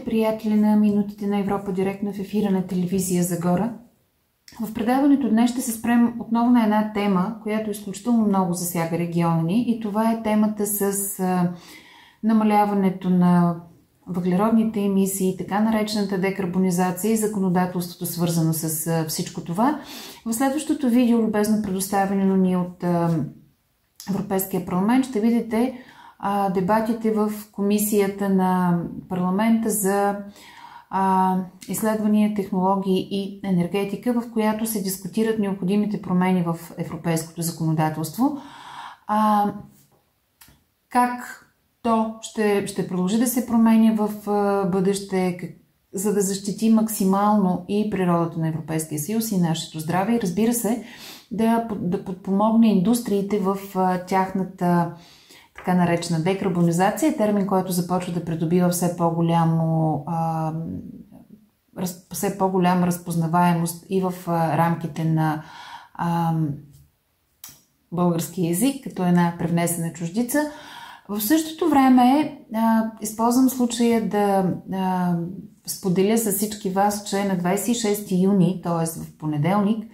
Здравейте, приятели на Минутите на Европа, директно в ефира на телевизия Загора. В предаването днес ще се спрем отново на една тема, която изключително много засяга сега ни и това е темата с намаляването на въглеродните емисии, така наречената декарбонизация и законодателството свързано с всичко това. В следващото видео, любезно предоставено ни от Европейския парламент, ще видите а, дебатите в комисията на парламента за а, изследвания, технологии и енергетика, в която се дискутират необходимите промени в европейското законодателство. А, как то ще, ще продължи да се променя в а, бъдеще, как, за да защити максимално и природата на Европейския съюз и нашето здраве и разбира се да, да подпомогне индустриите в а, тяхната така наречена декарбонизация е термин, който започва да придобива все по-голямо а, все по-голяма разпознаваемост и в а, рамките на а, български язик, като една превнесена чуждица. В същото време а, използвам случая да а, споделя с всички вас, че на 26 юни, т.е. в понеделник,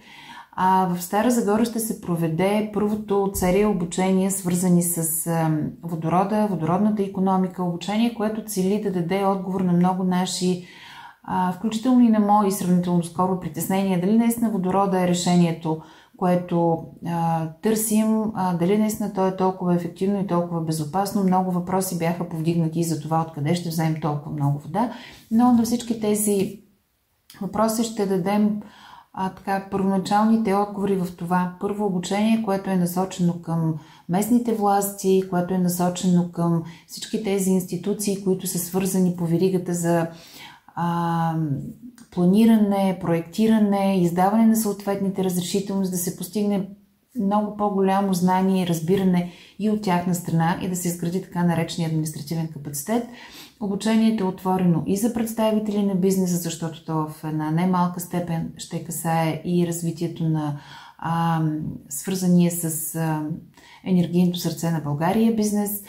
а, в Стара Загора ще се проведе първото от серия обучения, свързани с водорода, водородната економика, обучение, което цели да даде отговор на много наши, включително и на мои сравнително скоро притеснения, дали наистина водорода е решението, което а, търсим, а, дали наистина то е толкова ефективно и толкова безопасно. Много въпроси бяха повдигнати и за това откъде ще вземем толкова много вода, но на всички тези въпроси ще дадем а, така, първоначалните отговори в това. Първо обучение, което е насочено към местните власти, което е насочено към всички тези институции, които са свързани по веригата за а, планиране, проектиране, издаване на съответните разрешителности, да се постигне много по-голямо знание и разбиране и от тяхна страна и да се изгради така наречения административен капацитет. Обучението е отворено и за представители на бизнеса, защото то в една немалка степен ще касае и развитието на а, свързание с а, енергийното сърце на България бизнес.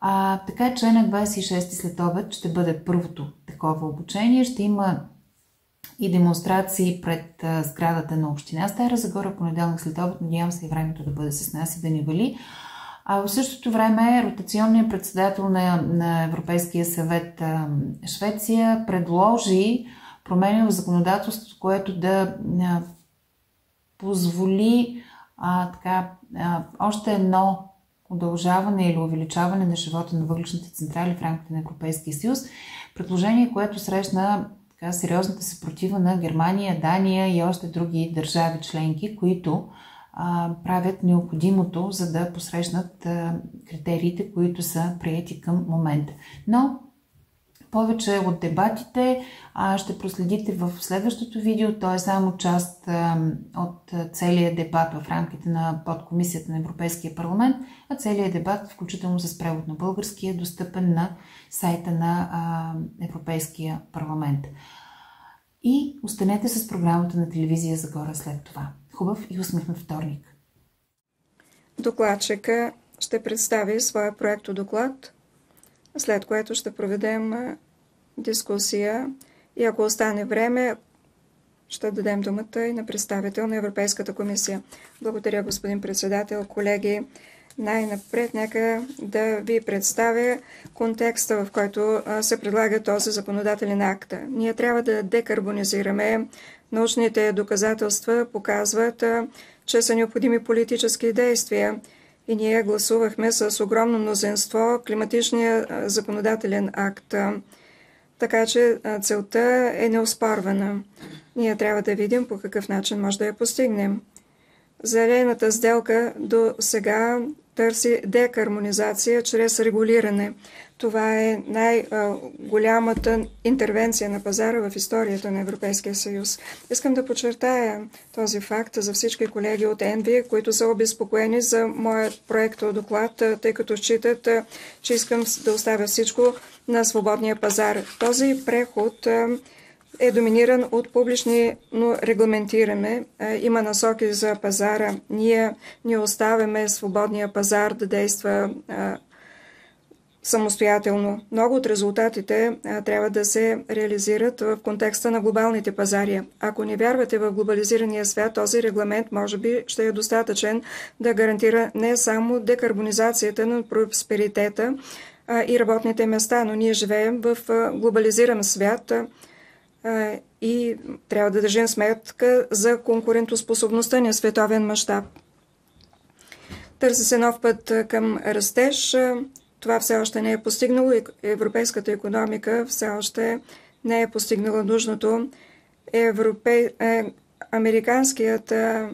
А, така че на 26 след обед ще бъде първото такова обучение. Ще има и демонстрации пред сградата на Община Стара Загора, понеделник след обед. Надявам се и времето да бъде с нас и да ни вали. А в същото време ротационният председател на, на Европейския съвет Швеция предложи промени в законодателството, което да позволи а, така, а, още едно удължаване или увеличаване на живота на въглищните централи в рамките на Европейския съюз. Предложение, което срещна така сериозната съпротива на Германия, Дания и още други държави членки, които а, правят необходимото, за да посрещнат а, критериите, които са приети към момента. Но повече от дебатите а, ще проследите в следващото видео. То е само част от целия дебат в рамките на подкомисията на Европейския парламент, а целият дебат, включително с превод на български, е достъпен на сайта на Европейския парламент. И останете с програмата на телевизия Загора след това. Хубав и усмихнат вторник! Докладчика ще представи своя проект доклад след което ще проведем дискусия и ако остане време, ще дадем думата и на представител на Европейската комисия. Благодаря, господин председател, колеги. Най-напред нека да ви представя контекста, в който се предлага този законодателен акт. Ние трябва да декарбонизираме. Научните доказателства показват, че са необходими политически действия – и ние гласувахме с огромно мнозинство климатичния законодателен акт. Така че целта е неоспорвана. Ние трябва да видим по какъв начин може да я постигнем. Зелената сделка до сега търси декармонизация чрез регулиране. Това е най-голямата интервенция на пазара в историята на Европейския съюз. Искам да подчертая този факт за всички колеги от ЕНВИ, които са обезпокоени за моят проект доклад, тъй като считат, че искам да оставя всичко на свободния пазар. Този преход е доминиран от публични, но регламентираме. Е, има насоки за пазара. Ние не оставяме свободния пазар да действа е, самостоятелно. Много от резултатите е, трябва да се реализират в контекста на глобалните пазари. Ако не вярвате в глобализирания свят, този регламент може би ще е достатъчен да гарантира не само декарбонизацията на просперитета и работните места, но ние живеем в глобализиран свят и трябва да държим сметка за конкурентоспособността на световен мащаб. Търси се нов път към растеж. Това все още не е постигнало и европейската економика все още не е постигнала нужното. Европе... Американският а,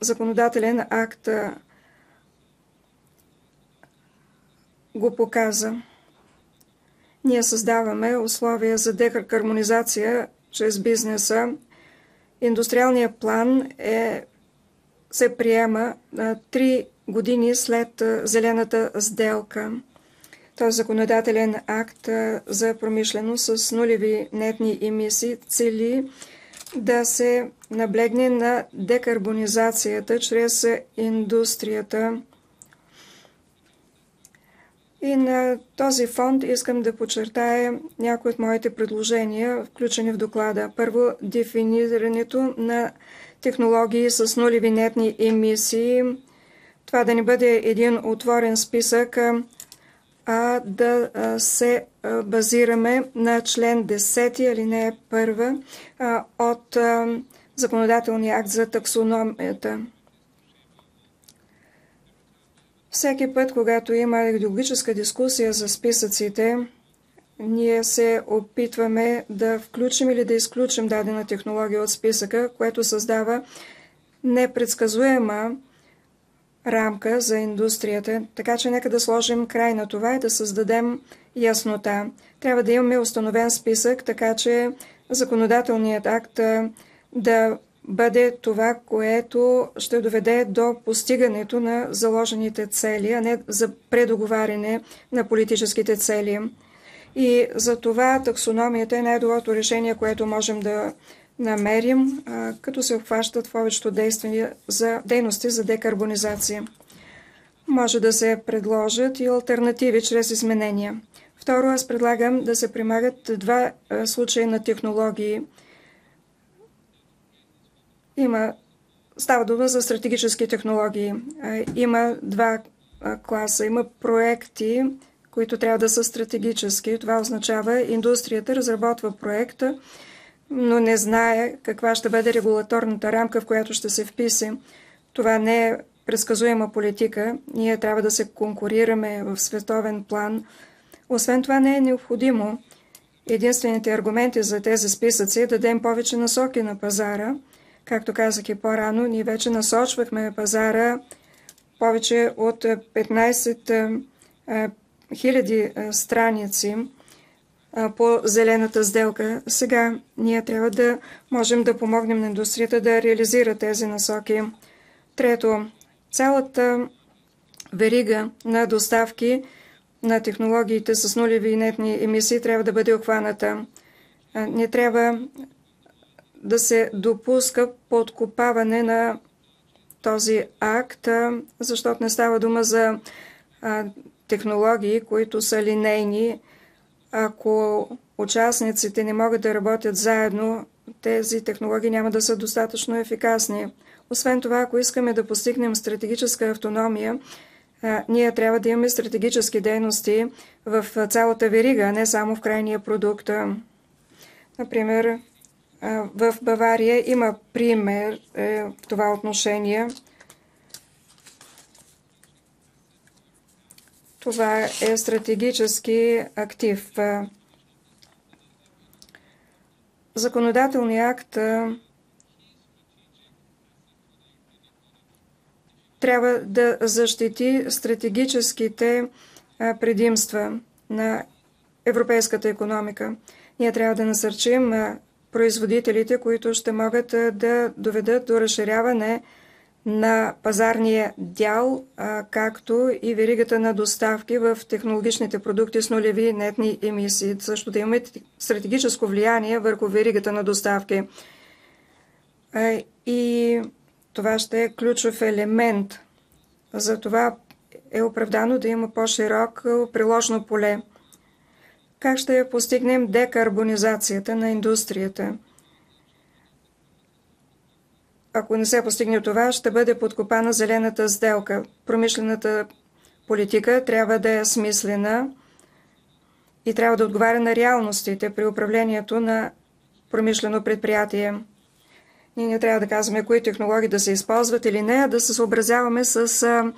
законодателен акт а, го показа. Ние създаваме условия за декармонизация чрез бизнеса. Индустриалният план е, се приема три години след зелената сделка. Този е законодателен акт за промишленост с нулеви нетни емисии цели да се наблегне на декарбонизацията чрез индустрията. И на този фонд искам да подчертая някои от моите предложения, включени в доклада. Първо, дефинирането на технологии с нулеви нетни емисии. Това да не бъде един отворен списък, а да се базираме на член 10 или не 1 от законодателния акт за таксономията. Всеки път, когато има идеологическа дискусия за списъците, ние се опитваме да включим или да изключим дадена технология от списъка, което създава непредсказуема рамка за индустрията, така че нека да сложим край на това и да създадем яснота. Трябва да имаме установен списък, така че законодателният акт да бъде това, което ще доведе до постигането на заложените цели, а не за предоговаряне на политическите цели. И за това таксономията е най-доброто решение, което можем да намерим, като се обхващат повечето действия за дейности за декарбонизация. Може да се предложат и альтернативи чрез изменения. Второ, аз предлагам да се примагат два случая на технологии – има, става дума за стратегически технологии. Има два класа. Има проекти, които трябва да са стратегически. Това означава, индустрията разработва проекта, но не знае каква ще бъде регулаторната рамка, в която ще се вписи. Това не е предсказуема политика. Ние трябва да се конкурираме в световен план. Освен това не е необходимо. Единствените аргументи за тези списъци е да дадем повече насоки на пазара – Както казах и по-рано, ние вече насочвахме пазара повече от 15 000 е, е, е, страници по зелената сделка. Сега ние трябва да можем да помогнем на индустрията да реализира тези насоки. Трето, цялата верига на доставки на технологиите с нулеви и нетни емисии трябва да бъде охваната. Не трябва да се допуска подкопаване на този акт, защото не става дума за технологии, които са линейни. Ако участниците не могат да работят заедно, тези технологии няма да са достатъчно ефикасни. Освен това, ако искаме да постигнем стратегическа автономия, ние трябва да имаме стратегически дейности в цялата верига, а не само в крайния продукт. Например, в Бавария има пример е, в това отношение. Това е стратегически актив. Законодателният акт трябва да защити стратегическите предимства на европейската економика. Ние трябва да насърчим производителите, които ще могат да доведат до разширяване на пазарния дял, както и веригата на доставки в технологичните продукти с нулеви нетни емисии. Също да имаме стратегическо влияние върху веригата на доставки. И това ще е ключов елемент. за това е оправдано да има по широк приложно поле как ще я постигнем декарбонизацията на индустрията. Ако не се постигне това, ще бъде подкопана зелената сделка. Промишлената политика трябва да е смислена и трябва да отговаря на реалностите при управлението на промишлено предприятие. Ние не трябва да казваме кои технологии да се използват или не, а да се съобразяваме с а,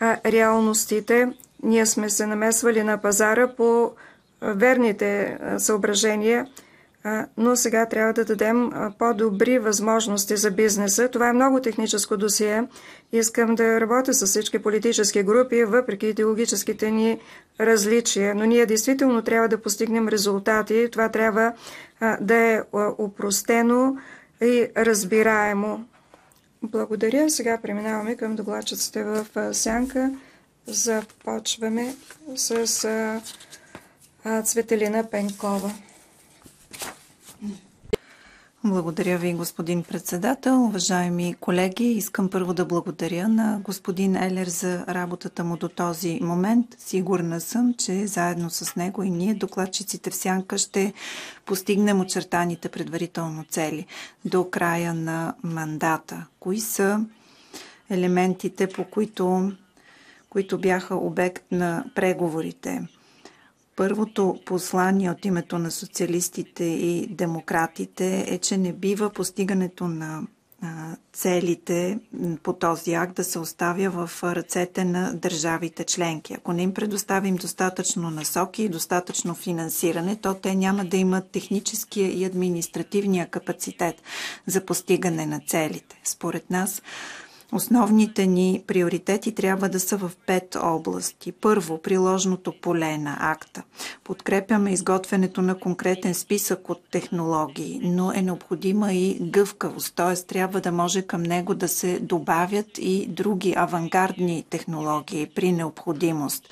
а, реалностите. Ние сме се намесвали на пазара по верните съображения, но сега трябва да дадем по-добри възможности за бизнеса. Това е много техническо досие. Искам да работя с всички политически групи, въпреки идеологическите ни различия. Но ние действително трябва да постигнем резултати. Това трябва да е упростено и разбираемо. Благодаря. Сега преминаваме към докладчиците в сянка. Започваме с Цветелина Пенкова. Благодаря ви, господин председател. Уважаеми колеги, искам първо да благодаря на господин Елер за работата му до този момент. Сигурна съм, че заедно с него и ние, докладчиците в Сянка, ще постигнем очертаните предварително цели до края на мандата. Кои са елементите, по които, които бяха обект на преговорите? Първото послание от името на социалистите и демократите е, че не бива постигането на целите по този акт да се оставя в ръцете на държавите членки. Ако не им предоставим достатъчно насоки и достатъчно финансиране, то те няма да имат техническия и административния капацитет за постигане на целите. Според нас, Основните ни приоритети трябва да са в пет области. Първо, приложното поле на акта. Подкрепяме изготвянето на конкретен списък от технологии, но е необходима и гъвкавост, т.е. трябва да може към него да се добавят и други авангардни технологии при необходимост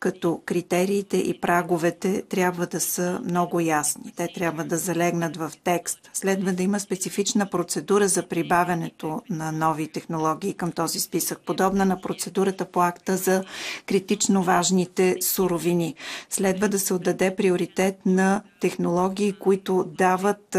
като критериите и праговете трябва да са много ясни. Те трябва да залегнат в текст. Следва да има специфична процедура за прибавянето на нови технологии към този списък, подобна на процедурата по акта за критично важните суровини. Следва да се отдаде приоритет на технологии, които дават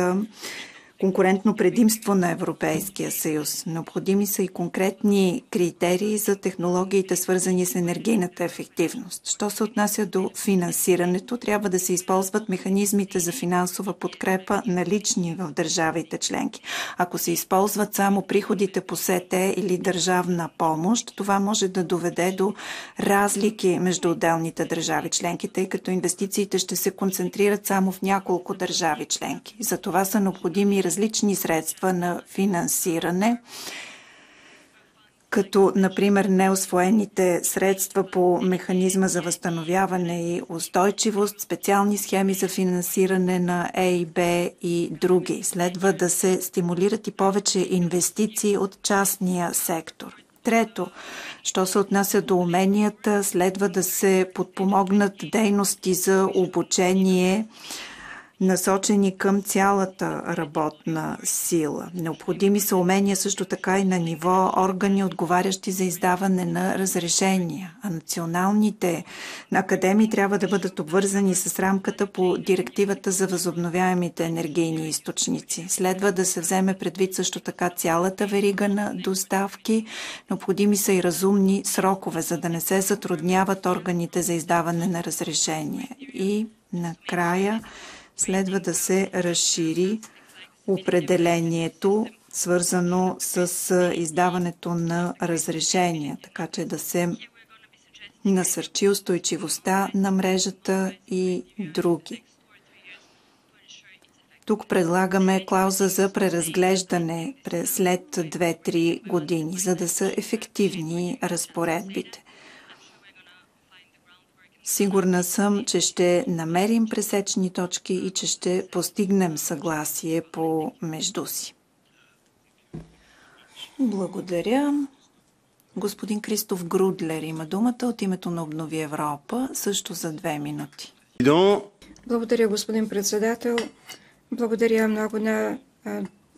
конкурентно предимство на Европейския съюз. Необходими са и конкретни критерии за технологиите, свързани с енергийната ефективност. Що се отнася до финансирането, трябва да се използват механизмите за финансова подкрепа налични в държавите членки. Ако се използват само приходите по СЕТЕ или държавна помощ, това може да доведе до разлики между отделните държави членки, тъй като инвестициите ще се концентрират само в няколко държави членки. За това са необходими различни средства на финансиране като например неосвоените средства по механизма за възстановяване и устойчивост, специални схеми за финансиране на Б и други. Следва да се стимулират и повече инвестиции от частния сектор. Трето, що се отнася до уменията, следва да се подпомогнат дейности за обучение, насочени към цялата работна сила. Необходими са умения също така и на ниво органи, отговарящи за издаване на разрешения. А националните академии трябва да бъдат обвързани с рамката по директивата за възобновяемите енергийни източници. Следва да се вземе предвид също така цялата верига на доставки. Необходими са и разумни срокове, за да не се затрудняват органите за издаване на разрешение. И накрая следва да се разшири определението, свързано с издаването на разрешения, така че да се насърчи устойчивостта на мрежата и други. Тук предлагаме клауза за преразглеждане след 2-3 години, за да са ефективни разпоредбите. Сигурна съм, че ще намерим пресечни точки и че ще постигнем съгласие по между си. Благодаря. Господин Кристоф Грудлер има думата от името на Обнови Европа, също за две минути. Благодаря, господин председател. Благодаря много на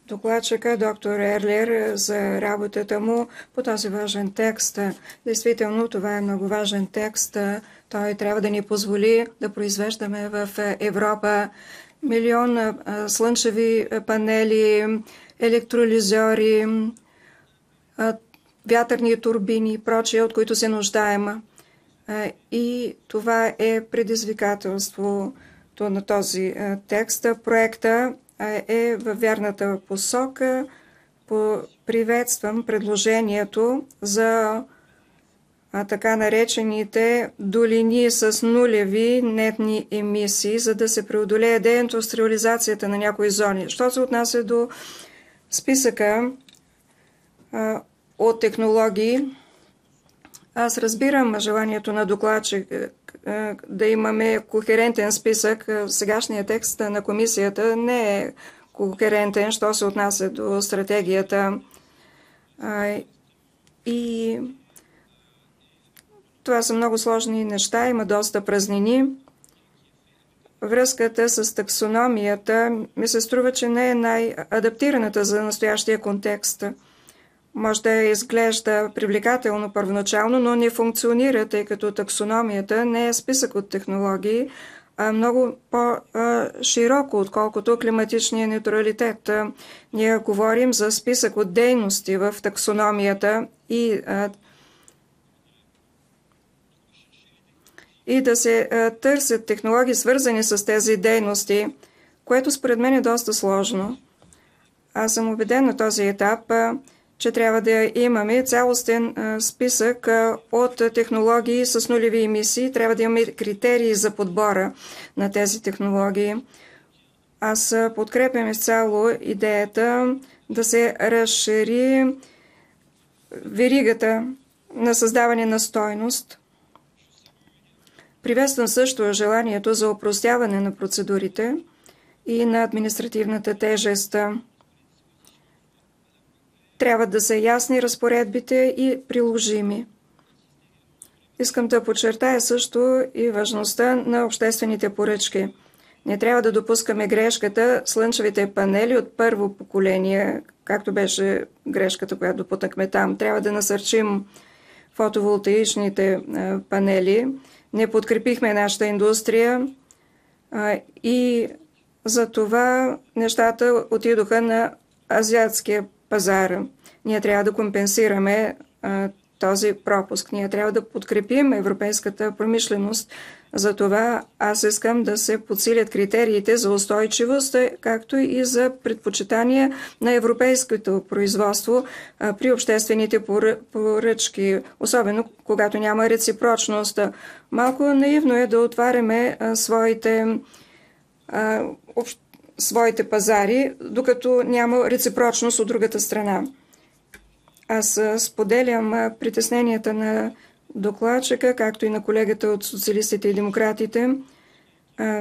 докладчика доктор Ерлер е, за работата му по този важен текст. Действително, това е много важен текст. Той трябва да ни позволи да произвеждаме в Европа милион е, слънчеви панели, електролизори, е, вятърни турбини и прочие, от които се нуждаем. И това е предизвикателството на този текст. Проекта е във вярната посока. Приветствам предложението за така наречените долини с нулеви нетни емисии, за да се преодолее деиндустриализацията на някои зони. Що се отнася до списъка а, от технологии, аз разбирам желанието на докладчика е, да имаме кохерентен списък. Е, сегашният текст на комисията не е кохерентен, що се отнася до стратегията. И това са много сложни неща, има доста празнини. Връзката с таксономията ми се струва, че не е най-адаптираната за настоящия контекст – може да изглежда привлекателно първоначално, но не функционира, тъй като таксономията не е списък от технологии, а много по-широко, отколкото климатичния неутралитет. Ние говорим за списък от дейности в таксономията и, и да се търсят технологии, свързани с тези дейности, което според мен е доста сложно. Аз съм убеден на този етап, че трябва да имаме цялостен списък от технологии с нулеви емисии. Трябва да имаме критерии за подбора на тези технологии. Аз подкрепям изцяло идеята да се разшири веригата на създаване на стойност. Приветствам също желанието за упростяване на процедурите и на административната тежест трябва да са ясни разпоредбите и приложими. Искам да подчертая също и важността на обществените поръчки. Не трябва да допускаме грешката слънчевите панели от първо поколение, както беше грешката, която допутнахме там. Трябва да насърчим фотоволтаичните панели. Не подкрепихме нашата индустрия и за това нещата отидоха на азиатския пазара. Ние трябва да компенсираме този пропуск. Ние трябва да подкрепим европейската промишленост. За това аз искам да се подсилят критериите за устойчивост, както и за предпочитание на европейското производство при обществените поръчки, особено когато няма реципрочност. Малко наивно е да отваряме своите общества своите пазари, докато няма реципрочност от другата страна. Аз споделям притесненията на докладчика, както и на колегата от социалистите и демократите.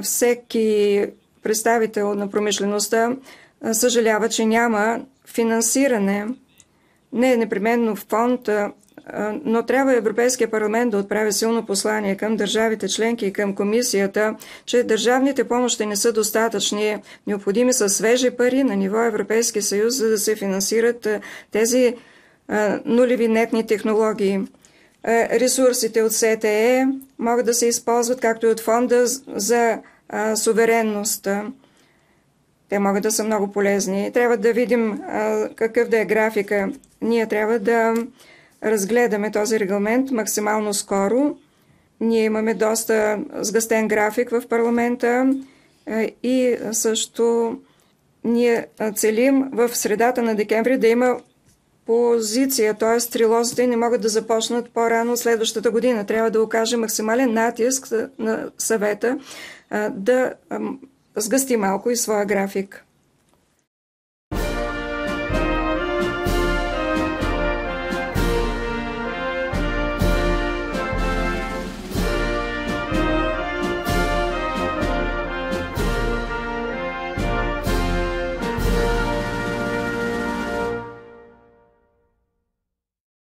Всеки представител на промишлеността съжалява, че няма финансиране. Не е непременно фонд, но трябва Европейския парламент да отправи силно послание към държавите членки и към комисията, че държавните помощи не са достатъчни. Необходими са свежи пари на ниво Европейски съюз, за да се финансират тези нулеви нетни технологии. Ресурсите от СТЕ могат да се използват както и от фонда за суверенност. Те могат да са много полезни. Трябва да видим какъв да е графика. Ние трябва да разгледаме този регламент максимално скоро. Ние имаме доста сгъстен график в парламента е, и също ние е, целим в средата на декември да има позиция, т.е. трилозите не могат да започнат по-рано следващата година. Трябва да окаже максимален натиск е, на съвета да сгъсти малко и своя график.